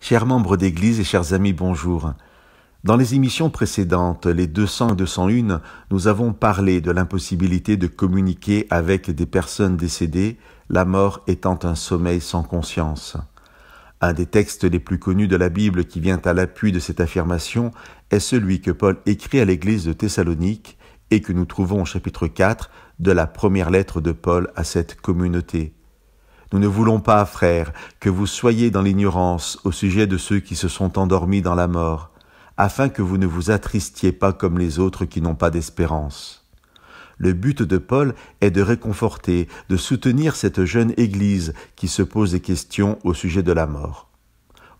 Chers membres d'Église et chers amis, bonjour. Dans les émissions précédentes, les 200 et 201, nous avons parlé de l'impossibilité de communiquer avec des personnes décédées, la mort étant un sommeil sans conscience. Un des textes les plus connus de la Bible qui vient à l'appui de cette affirmation est celui que Paul écrit à l'église de Thessalonique et que nous trouvons au chapitre 4 de la première lettre de Paul à cette communauté. Nous ne voulons pas, frères, que vous soyez dans l'ignorance au sujet de ceux qui se sont endormis dans la mort, afin que vous ne vous attristiez pas comme les autres qui n'ont pas d'espérance. Le but de Paul est de réconforter, de soutenir cette jeune Église qui se pose des questions au sujet de la mort.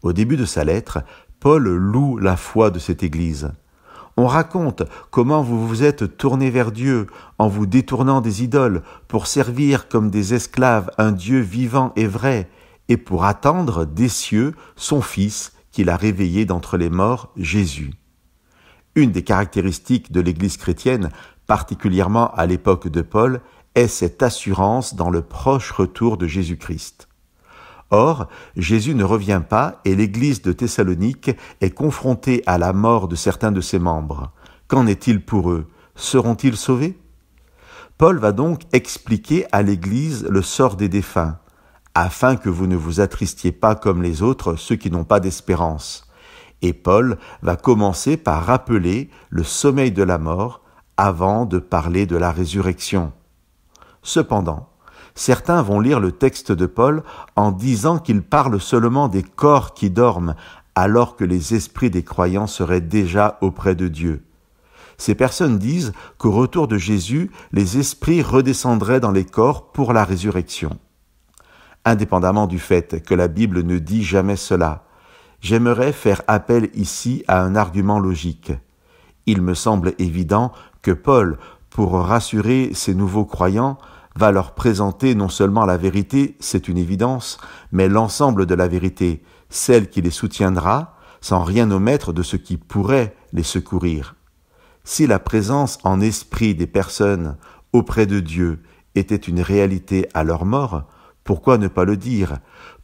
Au début de sa lettre, Paul loue la foi de cette Église. On raconte comment vous vous êtes tourné vers Dieu en vous détournant des idoles pour servir comme des esclaves un Dieu vivant et vrai et pour attendre des cieux son Fils qu'il a réveillé d'entre les morts, Jésus. Une des caractéristiques de l'Église chrétienne, particulièrement à l'époque de Paul, est cette assurance dans le proche retour de Jésus-Christ. Or, Jésus ne revient pas et l'Église de Thessalonique est confrontée à la mort de certains de ses membres. Qu'en est-il pour eux Seront-ils sauvés Paul va donc expliquer à l'Église le sort des défunts, afin que vous ne vous attristiez pas comme les autres, ceux qui n'ont pas d'espérance. Et Paul va commencer par rappeler le sommeil de la mort avant de parler de la résurrection. Cependant, Certains vont lire le texte de Paul en disant qu'il parle seulement des corps qui dorment, alors que les esprits des croyants seraient déjà auprès de Dieu. Ces personnes disent qu'au retour de Jésus, les esprits redescendraient dans les corps pour la résurrection. Indépendamment du fait que la Bible ne dit jamais cela, j'aimerais faire appel ici à un argument logique. Il me semble évident que Paul, pour rassurer ses nouveaux croyants, va leur présenter non seulement la vérité, c'est une évidence, mais l'ensemble de la vérité, celle qui les soutiendra, sans rien omettre de ce qui pourrait les secourir. Si la présence en esprit des personnes auprès de Dieu était une réalité à leur mort, pourquoi ne pas le dire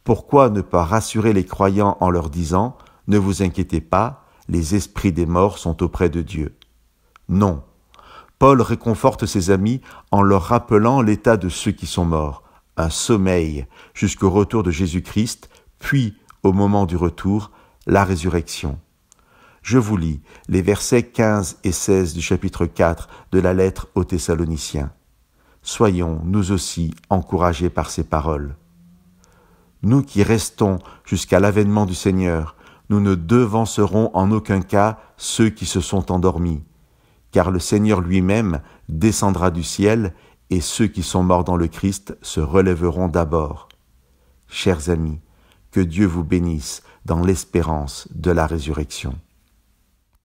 Pourquoi ne pas rassurer les croyants en leur disant ⁇ Ne vous inquiétez pas, les esprits des morts sont auprès de Dieu ?⁇ Non, Paul réconforte ses amis en leur rappelant l'état de ceux qui sont morts, un sommeil jusqu'au retour de Jésus-Christ, puis, au moment du retour, la résurrection. Je vous lis les versets 15 et 16 du chapitre 4 de la lettre aux Thessaloniciens. Soyons, nous aussi, encouragés par ces paroles. Nous qui restons jusqu'à l'avènement du Seigneur, nous ne devancerons en aucun cas ceux qui se sont endormis car le Seigneur lui-même descendra du ciel, et ceux qui sont morts dans le Christ se relèveront d'abord. Chers amis, que Dieu vous bénisse dans l'espérance de la résurrection.